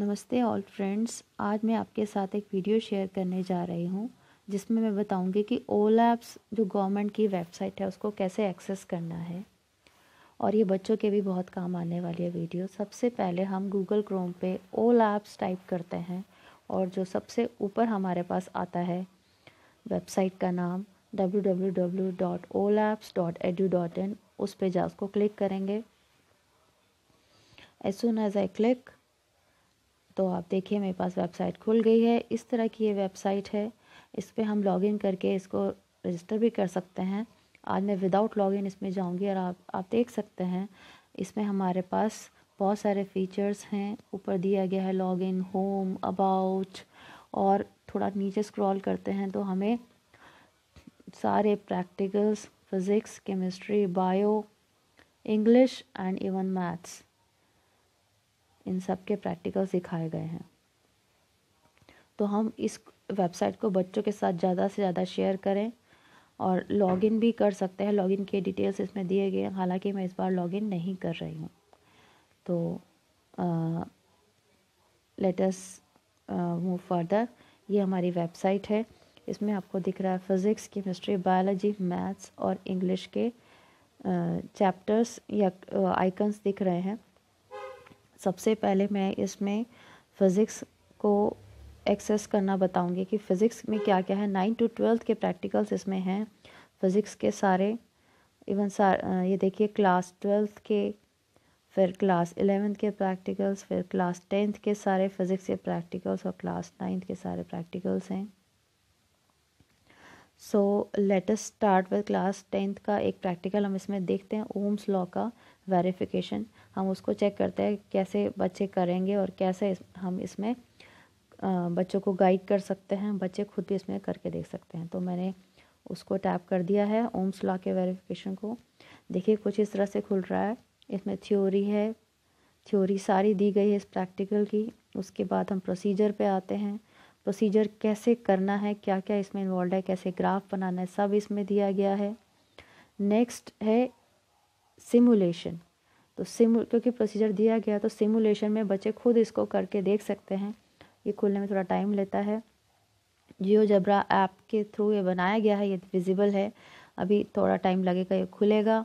नमस्ते all friends आज मैं आपके साथ एक वीडियो शेयर करने जा रही हूँ जिसमें मैं बताऊँगी कि ओला ऐप्स जो गवर्नमेंट की वेबसाइट है उसको कैसे एक्सेस करना है और ये बच्चों के भी बहुत काम आने वाली है वीडियो सबसे पहले हम गूगल क्रोम पे ओला ऐप्स टाइप करते हैं और जो सबसे ऊपर हमारे पास आता है वेबसाइट का नाम इन उस पर जा उसको क्लिक करेंगे as soon as I click तो आप देखिए मेरे पास वेबसाइट खुल गई है इस तरह की ये वेबसाइट है इस पर हम लॉगिन करके इसको रजिस्टर भी कर सकते हैं आज मैं विदाउट लॉगिन इसमें जाऊंगी और आप आप देख सकते हैं इसमें हमारे पास बहुत सारे फीचर्स हैं ऊपर दिया गया है लॉगिन होम अबाउट और थोड़ा नीचे स्क्रॉल करते हैं तो हमें सारे practicals physics chemistry bio English and even maths इन सब के प्रैक्टिकल सिखाए गए हैं तो हम इस वेबसाइट को बच्चों के साथ ज़्यादा से ज़्यादा शेयर करें और लॉगिन भी कर सकते हैं लॉगिन के डिटेल्स इसमें दिए गए हैं हालांकि मैं इस बार लॉगिन नहीं कर रही हूँ तो लेटस मूव फर्दर ये हमारी वेबसाइट है इसमें आपको दिख रहा है फिज़िक्स केमिस्ट्री बायोलॉजी मैथ्स और इंग्लिश के चैप्टर्स या आइकन्स दिख रहे हैं सबसे पहले मैं इसमें फ़िज़िक्स को एक्सेस करना बताऊंगी कि फ़िज़िक्स में क्या क्या है नाइन टू ट्वेल्थ के प्रैक्टिकल्स इसमें हैं फ़िज़िक्स के सारे इवन सा ये देखिए क्लास ट्वेल्थ के फिर क्लास एलेवेंथ के प्रैक्टिकल्स फिर क्लास टेंथ के सारे फ़िज़िक्स के प्रैक्टिकल्स और क्लास नाइन्थ के सारे प्रैक्टिकल्स हैं so latest start with class tenth का एक प्रैक्टिकल हम इसमें देखते हैं ओम्स लॉ का वेरिफिकेशन हम उसको चेक करते हैं कैसे बच्चे करेंगे और कैसे इस, हम इसमें बच्चों को गाइड कर सकते हैं बच्चे खुद भी इसमें करके देख सकते हैं तो मैंने उसको टैप कर दिया है ओम्स लॉ के वेरिफिकेशन को देखिए कुछ इस तरह से खुल रहा है इसमें थ्योरी है थ्योरी सारी दी गई है इस प्रैक्टिकल की उसके बाद हम प्रोसीजर पे आते हैं प्रोसीजर कैसे करना है क्या क्या इसमें इन्वॉल्व है कैसे ग्राफ बनाना है सब इसमें दिया गया है नेक्स्ट है सिमुलेशन तो सिमु क्योंकि प्रोसीजर दिया गया तो सिमुलेशन में बच्चे खुद इसको करके देख सकते हैं ये खुलने में थोड़ा टाइम लेता है जियो जबरा ऐप के थ्रू ये बनाया गया है ये विजिबल है अभी थोड़ा टाइम लगेगा ये खुलेगा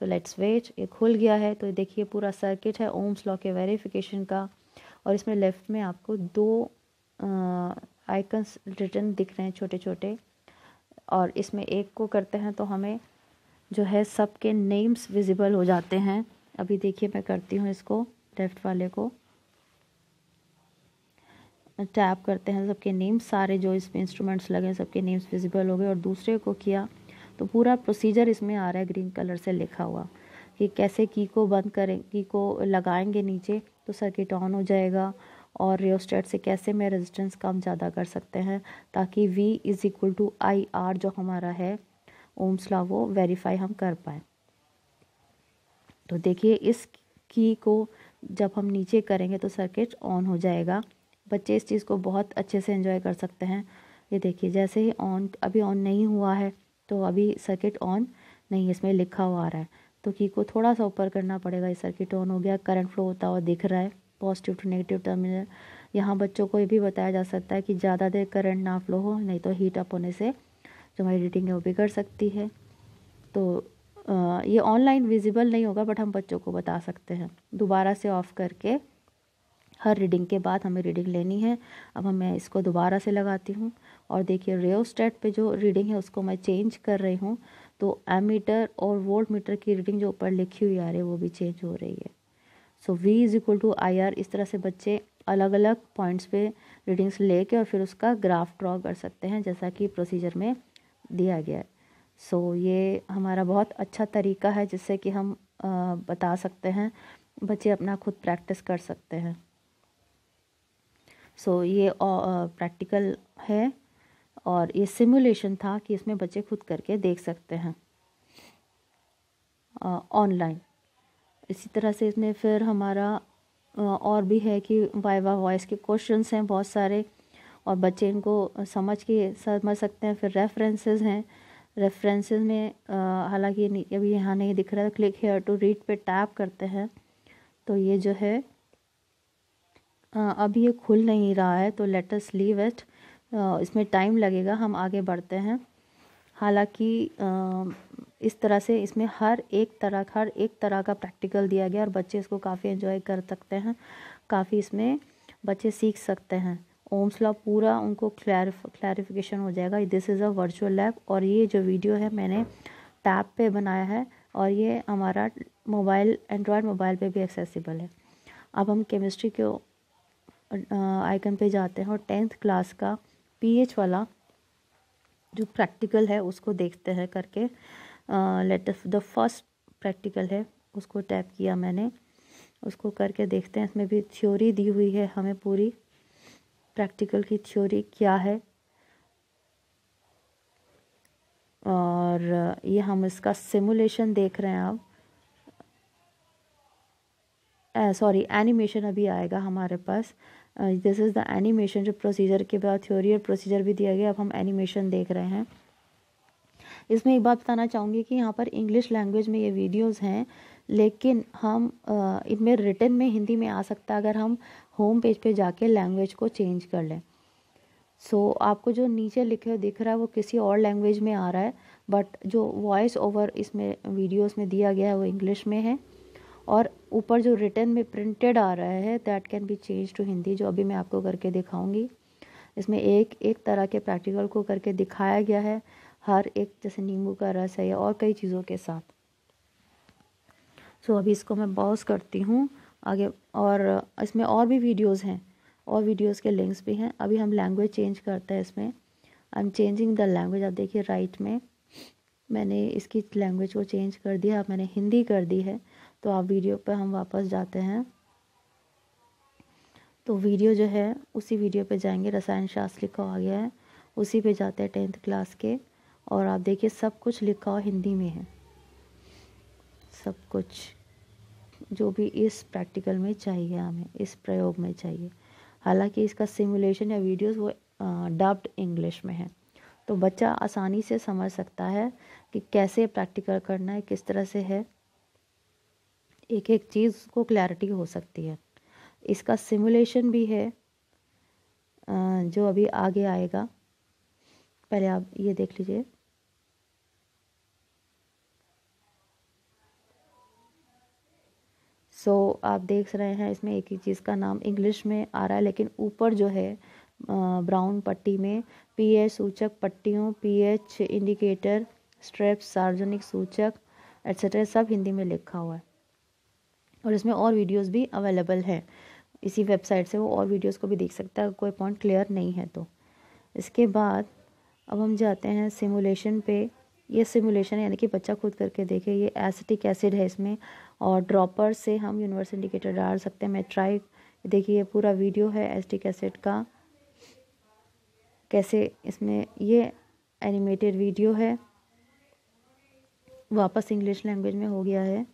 सो लेट्स वेट ये खुल गया है तो देखिए पूरा सर्किट है ओम्स लॉ के वेरिफिकेशन का और इसमें लेफ़्ट में आपको दो आइकन्स रिटर्न दिख रहे हैं छोटे छोटे और इसमें एक को करते हैं तो हमें जो है सब के नेम्स विजिबल हो जाते हैं अभी देखिए मैं करती हूँ इसको लेफ़्ट वाले को टैप करते हैं सबके नेम्स सारे जो इसमें इंस्ट्रूमेंट्स लगे सबके नेम्स विजिबल हो गए और दूसरे को किया तो पूरा प्रोसीजर इसमें आ रहा है ग्रीन कलर से लिखा हुआ कि कैसे की को बंद करें की को लगाएंगे नीचे तो सर्किट ऑन हो जाएगा और रियोस्टेट से कैसे में रेजिस्टेंस कम ज़्यादा कर सकते हैं ताकि V is equal to I R जो हमारा है ओम्स लॉ वो वेरीफाई हम कर पाएँ तो देखिए इस की को जब हम नीचे करेंगे तो सर्किट ऑन हो जाएगा बच्चे इस चीज़ को बहुत अच्छे से एंजॉय कर सकते हैं ये देखिए जैसे ही ऑन अभी ऑन नहीं हुआ है तो अभी सर्किट ऑन नहीं इसमें लिखा हुआ आ रहा है तो की को थोड़ा सा ऊपर करना पड़ेगा ये सर्किट ऑन हो गया करंट फ्लो होता हुआ दिख रहा है पॉजिटिव टू नेगेटिव टर्मिनल यहाँ बच्चों को ये भी बताया जा सकता है कि ज़्यादा देर करंट ना फ्लो हो नहीं तो हीट अप होने से जो हमारी रीडिंग है वो बिगड़ सकती है तो आ, ये ऑनलाइन विजिबल नहीं होगा बट हम बच्चों को बता सकते हैं दोबारा से ऑफ़ करके हर रीडिंग के बाद हमें रीडिंग लेनी है अब मैं इसको दोबारा से लगाती हूँ और देखिए रेओस्टेट पे जो रीडिंग है उसको मैं चेंज कर रही हूँ तो एमीटर और वोल्ट मीटर की रीडिंग जो ऊपर लिखी हुई आ रही है वो भी चेंज हो रही है so v is equal to I R इस तरह से बच्चे अलग अलग पॉइंट्स पे रीडिंग्स लेके और फिर उसका ग्राफ ड्रॉ कर सकते हैं जैसा कि प्रोसीजर में दिया गया है सो so, ये हमारा बहुत अच्छा तरीका है जिससे कि हम आ, बता सकते हैं बच्चे अपना खुद प्रैक्टिस कर सकते हैं सो so, ये प्रैक्टिकल है और ये सिमुलेशन था कि इसमें बच्चे खुद करके देख सकते हैं ऑनलाइन इसी तरह से इसमें फिर हमारा और भी है कि वाइवा वॉइस के क्वेश्चन हैं बहुत सारे और बच्चे इनको समझ के समझ सकते हैं फिर रेफरेंसेस हैं रेफरेंसेस में हालांकि अभी यहाँ नहीं दिख रहा है क्लिक हेयर टू रीड पे टैप करते हैं तो ये जो है अब ये खुल नहीं रहा है तो लेटस लीव इट इसमें टाइम लगेगा हम आगे बढ़ते हैं हालांकि इस तरह से इसमें हर एक तरह का हर एक तरह का प्रैक्टिकल दिया गया और बच्चे इसको काफ़ी एंजॉय कर सकते हैं काफ़ी इसमें बच्चे सीख सकते हैं ओम्स लॉ पूरा उनको क्लैरिफ क्लैरिफिकेशन हो जाएगा this is a virtual lab और ये जो वीडियो है मैंने टैब पे बनाया है और ये हमारा मोबाइल एंड्रॉयड मोबाइल पे भी एक्सेसिबल है अब हम केमिस्ट्री के आइकन पे जाते हैं और टेंथ क्लास का पीएच वाला जो प्रैक्टिकल है उसको देखते हैं करके लेटर द फर्स्ट प्रैक्टिकल है उसको टैप किया मैंने उसको करके देखते हैं इसमें भी थ्योरी दी हुई है हमें पूरी प्रैक्टिकल की थ्योरी क्या है और ये हम इसका सिमुलेशन देख रहे हैं आप सॉरी एनिमेशन अभी आएगा हमारे पास दिस इज़ द एनिमेशन जो प्रोसीजर के बाद थ्योरी और प्रोसीजर भी दिया गया अब हम एनिमेशन देख रहे हैं इसमें एक बात बताना चाहूँगी कि यहाँ पर इंग्लिश लैंग्वेज में ये वीडियोस हैं लेकिन हम इनमें रिटर्न में हिंदी में आ सकता है अगर हम होम पेज पे जाके लैंग्वेज को चेंज कर लें सो so, आपको जो नीचे लिखे दिख रहा है वो किसी और लैंग्वेज में आ रहा है बट जो वॉइस ओवर इसमें वीडियोस में दिया गया है वो इंग्लिश में है और ऊपर जो रिटर्न में प्रिंटेड आ रहा है that can be change to Hindi जो अभी मैं आपको करके दिखाऊंगी इसमें एक एक तरह के प्रैक्टिकल को करके दिखाया गया है हर एक जैसे नींबू का रस है या और कई चीज़ों के साथ सो अभी इसको मैं पॉज करती हूँ आगे और इसमें और भी वीडियोस हैं और वीडियोस के लिंक्स भी हैं अभी हम लैंग्वेज चेंज करते हैं इसमें I am changing the language आप देखिए राइट में मैंने इसकी लैंग्वेज को चेंज कर दिया मैंने हिंदी कर दी है तो आप वीडियो पर हम वापस जाते हैं तो वीडियो जो है उसी वीडियो पे जाएंगे रसायन शास्त्र लिखा आ गया है उसी पे जाते हैं टेंथ क्लास के और आप देखिए सब कुछ लिखा हुआ हिंदी में है सब कुछ जो भी इस प्रैक्टिकल में चाहिए हमें इस प्रयोग में चाहिए हालांकि इसका सिमुलेशन या वीडियोस वो डब्ड इंग्लिश में है तो बच्चा आसानी से समझ सकता है कि कैसे प्रैक्टिकल करना है किस तरह से है एक एक चीज़ को क्लैरिटी हो सकती है इसका सिमुलेशन भी है जो अभी आगे आएगा पहले आप ये देख लीजिए सो आप देख रहे हैं इसमें एक ही चीज़ का नाम इंग्लिश में आ रहा है लेकिन ऊपर जो है ब्राउन पट्टी में पीएच सूचक पट्टियों पीएच इंडिकेटर स्ट्रेप सार्वजनिक सूचक एट्सेट्रा सब हिंदी में लिखा हुआ है और इसमें और वीडियोस भी अवेलेबल हैं इसी वेबसाइट से वो और वीडियोस को भी देख सकता है कोई पॉइंट क्लियर नहीं है तो इसके बाद अब हम जाते हैं सिमुलेशन पे ये सिमुलेशन यानी कि बच्चा खुद करके देखे ये एसिटिक एसिड है इसमें और ड्रॉपर से हम यूनिवर्स इंडिकेटर डाल सकते हैं मैं ट्राई देखिए ये पूरा वीडियो है एसिटिक एसिड का कैसे इसमें ये एनिमेटेड वीडियो है वापस इंग्लिश लैंग्वेज में हो गया है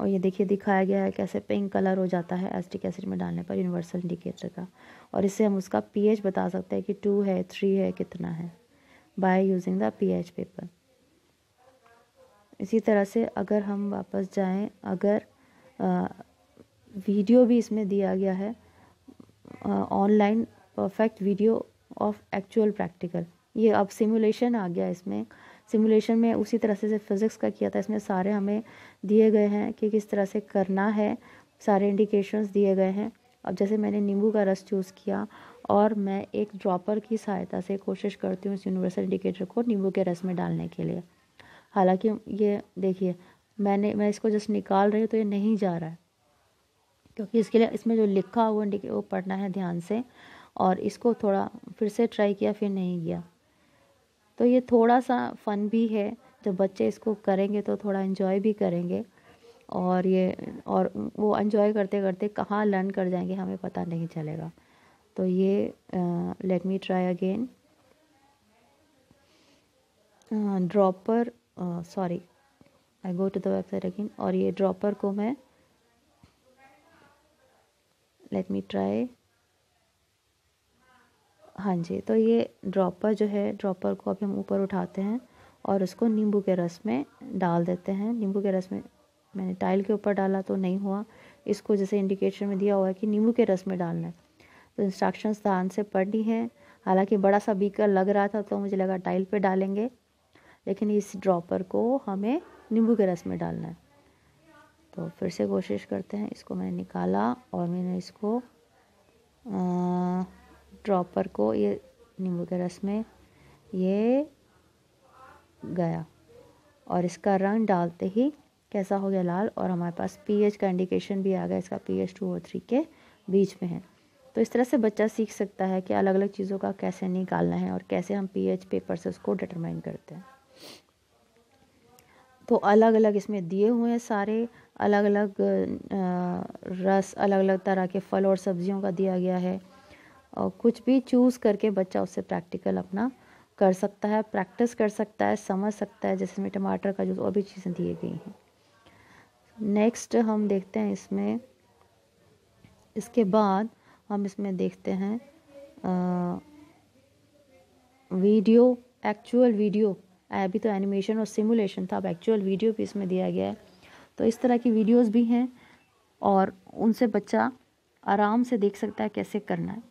और ये देखिए दिखाया गया है कैसे पिंक कलर हो जाता है एसटिक एसिड में डालने पर यूनिवर्सल इंडिकेटर का और इससे हम उसका पीएच बता सकते हैं कि टू है थ्री है कितना है by using the P H paper इसी तरह से अगर हम वापस जाएं अगर आ, वीडियो भी इसमें दिया गया है online perfect video of actual practical ये अब सिमुलेशन आ गया इसमें सिमुलेशन में उसी तरह से फिज़िक्स का किया था इसमें सारे हमें दिए गए हैं कि किस तरह से करना है सारे इंडिकेशंस दिए गए हैं अब जैसे मैंने नींबू का रस चूज़ किया और मैं एक ड्रॉपर की सहायता से कोशिश करती हूँ इस यूनिवर्सल इंडिकेटर को नींबू के रस में डालने के लिए हालांकि ये देखिए मैंने मैं इसको जस्ट निकाल रही हूँ तो ये नहीं जा रहा है क्योंकि इसके लिए इसमें जो लिखा हुआ इंडिके वो पढ़ना है ध्यान से और इसको थोड़ा फिर से ट्राई किया फिर नहीं किया तो ये थोड़ा सा फ़न भी है जब बच्चे इसको करेंगे तो थोड़ा इन्जॉय भी करेंगे और ये और वो इन्जॉय करते करते कहाँ लर्न कर जाएंगे हमें पता नहीं चलेगा तो ये let me try again dropper sorry I go to the website again और ये ड्रॉपर को मैं लेट मी ट्राई हाँ जी तो ये ड्रॉपर जो है ड्रॉपर को अभी हम ऊपर उठाते हैं और उसको नींबू के रस में डाल देते हैं नींबू के रस में मैंने टाइल के ऊपर डाला तो नहीं हुआ इसको जैसे इंडिकेशन में दिया हुआ है कि नींबू के रस में डालना है तो इंस्ट्रक्शंस ध्यान से पढ़नी है हैं हालांकि बड़ा सा बीकर लग रहा था तो मुझे लगा टाइल पे डालेंगे लेकिन इस ड्रॉपर को हमें नींबू के रस में डालना है तो फिर से कोशिश करते हैं इसको मैंने निकाला और मैंने इसको ड्रॉपर को ये नींबू के रस में ये गया और इसका रंग डालते ही कैसा हो गया लाल और हमारे पास पीएच का इंडिकेशन भी आ गया इसका पीएच टू और थ्री के बीच में है तो इस तरह से बच्चा सीख सकता है कि अलग अलग चीज़ों का कैसे निकालना है और कैसे हम पीएच पेपर से उसको डिटरमाइन करते हैं तो अलग अलग इसमें दिए हुए हैं सारे अलग अलग रस अलग अलग तरह के फल और सब्जियों का दिया गया है और कुछ भी चूज़ करके बच्चा उससे प्रैक्टिकल अपना कर सकता है प्रैक्टिस कर सकता है समझ सकता है जैसे में टमाटर का जूस और भी चीज़ें दिए गई हैं नेक्स्ट हम देखते हैं इसमें इसके बाद हम इसमें देखते हैं आ, वीडियो एक्चुअल वीडियो अभी तो एनिमेशन और सिमुलेशन था अब एक्चुअल वीडियो भी इसमें दिया गया है तो इस तरह की वीडियोस भी हैं और उनसे बच्चा आराम से देख सकता है कैसे करना है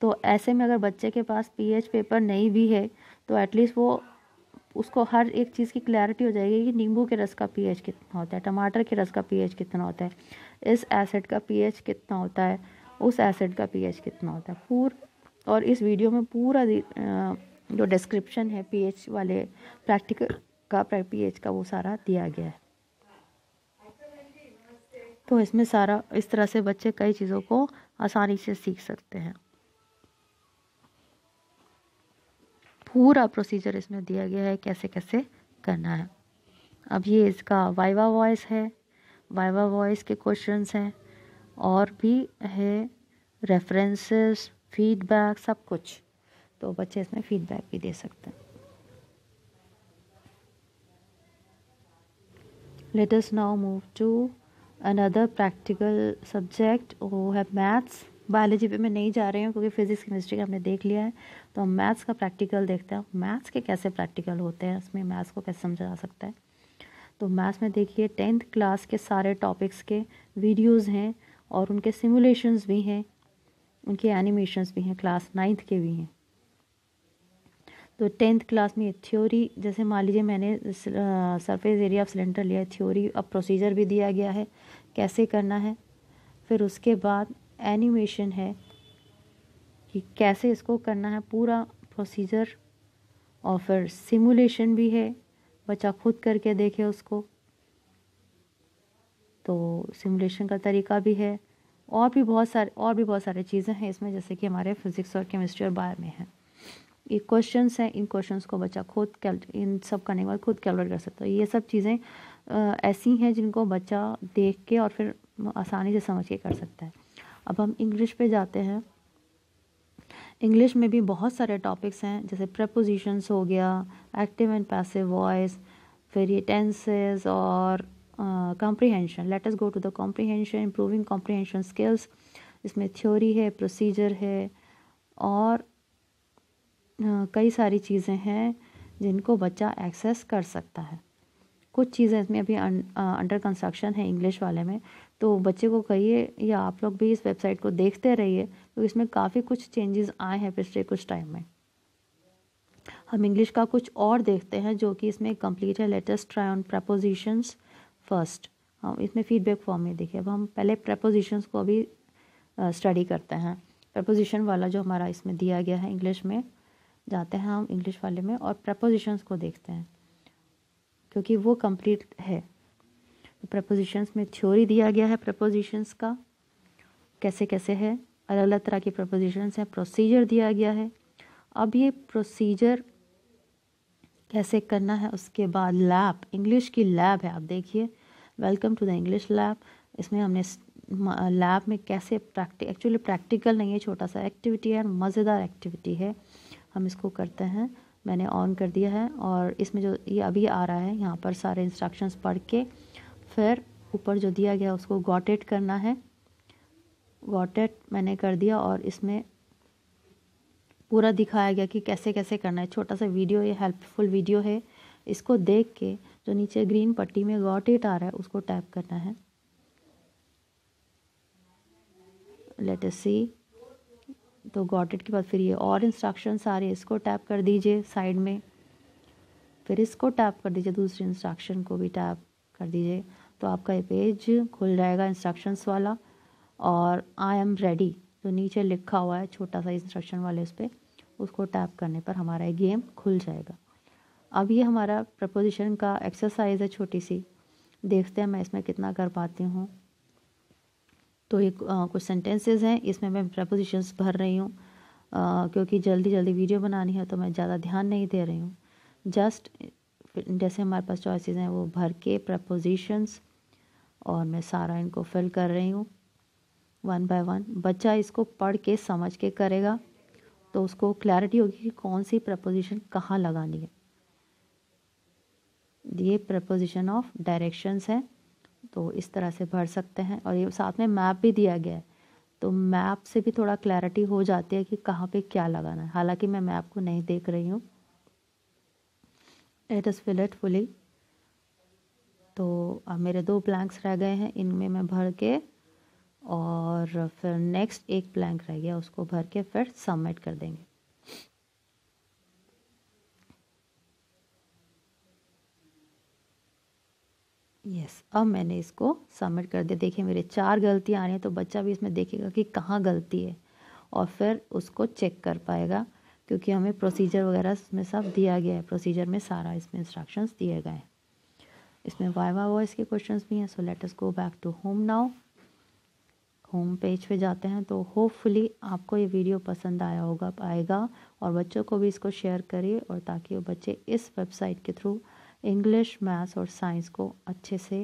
तो ऐसे में अगर बच्चे के पास पीएच पेपर नहीं भी है तो एटलीस्ट वो उसको हर एक चीज़ की क्लैरिटी हो जाएगी कि नींबू के रस का पीएच कितना होता है टमाटर के रस का पीएच कितना होता है इस एसिड का पीएच कितना होता है उस एसिड का पीएच कितना होता है पूर और इस वीडियो में पूरा जो डिस्क्रिप्शन है पीएच वाले प्रैक्टिकल का पीएच का वो सारा दिया गया है तो इसमें सारा इस तरह से बच्चे कई चीज़ों को आसानी से सीख सकते हैं पूरा प्रोसीजर इसमें दिया गया है कैसे कैसे करना है अब ये इसका वाइवा वॉइस है वाइवा वॉइस के क्वेश्चंस हैं और भी है रेफरेंसेस फीडबैक सब कुछ तो बच्चे इसमें फीडबैक भी दे सकते हैं let now move to another practical subject वो है मैथ्स बायोलॉजी पे मैं नहीं जा रही हूँ क्योंकि फिजिक्स केमिस्ट्री का हमने देख लिया है तो हम मैथ्स का प्रैक्टिकल देखते हैं मैथ्स के कैसे प्रैक्टिकल होते हैं उसमें मैथ्स को कैसे समझा जा सकता है तो मैथ्स में देखिए टेंथ क्लास के सारे टॉपिक्स के वीडियोस हैं और उनके सिमुलेशंस भी हैं उनके एनिमेशंस भी हैं क्लास नाइन्थ के भी हैं तो टेंथ क्लास में थ्योरी जैसे मान लीजिए मैंने सरफेस एरिया ऑफ सिलेंडर लिया थ्योरी अब प्रोसीजर भी दिया गया है कैसे करना है फिर उसके बाद एनिमेशन है कि कैसे इसको करना है पूरा प्रोसीजर और फिर सिमुलेशन भी है बच्चा खुद करके देखे उसको तो सिमुलेशन का तरीका भी है और भी बहुत सारे और भी बहुत सारे चीज़ें हैं इसमें जैसे कि हमारे फिज़िक्स और केमिस्ट्री और बायो में हैं ये क्वेश्चन हैं इन क्वेश्चन को बच्चा खुद कैल इन सब करने के बाद खुद कैलकुलेट कर सकता है ये सब चीज़ें ऐसी हैं जिनको बच्चा देख के और फिर आसानी से समझ के कर सकता है अब हम इंग्लिश पे जाते हैं इंग्लिश में भी बहुत सारे टॉपिक्स हैं जैसे प्रपोजिशंस हो गया एक्टिव एंड पैसिव वॉइस फिर ये टेंसेज और comprehension let us go to the comprehension improving comprehension skills इसमें थ्योरी है प्रोसीजर है और uh, कई सारी चीज़ें हैं जिनको बच्चा एक्सेस कर सकता है कुछ चीज़ें इसमें अभी अंडर कंस्ट्रक्शन है इंग्लिश वाले में तो बच्चे को कहिए या आप लोग भी इस वेबसाइट को देखते रहिए तो इसमें काफ़ी कुछ चेंजेस आए हैं पिछले कुछ टाइम में हम इंग्लिश का कुछ और देखते हैं जो कि इसमें कंप्लीट है latest try on prepositions first हम इसमें फीडबैक फॉर्म में देखिए अब हम पहले प्रपोजिशंस को अभी स्टडी करते हैं प्रपोजिशन वाला जो हमारा इसमें दिया गया है इंग्लिश में जाते हैं हम इंग्लिश वाले में और प्रपोजिशंस को देखते हैं क्योंकि वो कंप्लीट है प्रपोजिशंस में थ्योरी दिया गया है प्रपोजिशंस का कैसे कैसे है अलग अलग तरह की प्रपोजिशंस हैं प्रोसीजर दिया गया है अब ये प्रोसीजर कैसे करना है उसके बाद लैब इंग्लिश की लैब है आप देखिए welcome to the English lab इसमें हमने लैब में कैसे प्रैक्टिक एक्चुअली प्रैक्टिकल नहीं है छोटा सा एक्टिविटी है मज़ेदार एक्टिविटी है हम इसको करते हैं मैंने ऑन कर दिया है और इसमें जो ये अभी आ रहा है यहाँ पर सारे इंस्ट्रक्शंस पढ़ के फिर ऊपर जो दिया गया उसको गॉटेट करना है गॉटेट मैंने कर दिया और इसमें पूरा दिखाया गया कि कैसे कैसे करना है छोटा सा वीडियो ये हेल्पफुल वीडियो है इसको देख के जो नीचे ग्रीन पट्टी में गॉटेट आ रहा है उसको टैप करना है लेट अस सी तो गॉटेट के बाद फिर ये और इंस्ट्रक्शंस आ रहे इसको टैप कर दीजिए साइड में फिर इसको टैप कर दीजिए दूसरे इंस्ट्रक्शन को भी टैप कर दीजिए तो आपका ये पेज खुल जाएगा इंस्ट्रक्शंस वाला और आई एम रेडी जो नीचे लिखा हुआ है छोटा सा इंस्ट्रक्शन वाले उस पर उसको टैप करने पर हमारा ये गेम खुल जाएगा अब ये हमारा प्रपोजिशन का एक्सरसाइज है छोटी सी देखते हैं मैं इसमें कितना कर पाती हूँ तो ये कुछ सेंटेंसेस हैं इसमें मैं प्रपोजिशंस भर रही हूँ क्योंकि जल्दी जल्दी वीडियो बनानी है तो मैं ज़्यादा ध्यान नहीं दे रही हूँ जस्ट जैसे हमारे पास चॉइसेस हैं वो भर के प्रपोजिशंस और मैं सारा इनको फिल कर रही हूँ वन बाय वन बच्चा इसको पढ़ के समझ के करेगा तो उसको क्लैरिटी होगी कि कौन सी प्रपोजिशन कहाँ लगानी है ये प्रपोजिशन ऑफ डायरेक्शंस है तो इस तरह से भर सकते हैं और ये साथ में मैप भी दिया गया है तो मैप से भी थोड़ा क्लैरिटी हो जाती है कि कहाँ पे क्या लगाना है हालांकि मैं मैप को नहीं देख रही हूँ इट इज फिल फुली तो अब मेरे दो ब्लैंक्स रह गए हैं इनमें मैं भर के और फिर नेक्स्ट एक ब्लैंक रह गया उसको भर के फिर सबमिट कर देंगे यस अब मैंने इसको सबमिट कर दिया देखिए मेरे चार गलतियाँ आ रही हैं तो बच्चा भी इसमें देखेगा कि कहाँ गलती है और फिर उसको चेक कर पाएगा क्योंकि हमें प्रोसीजर वगैरह इसमें सब दिया गया है प्रोसीजर में सारा इसमें इंस्ट्रक्शंस दिए गए हैं इसमें वाइवा वॉइस के क्वेश्चन भी हैं so let's go back to home now home page पे जाते हैं तो होपफुली आपको ये वीडियो पसंद आया होगा आएगा और बच्चों को भी इसको शेयर करिए और ताकि वो बच्चे इस वेबसाइट के थ्रू इंग्लिश मैथ्स और साइंस को अच्छे से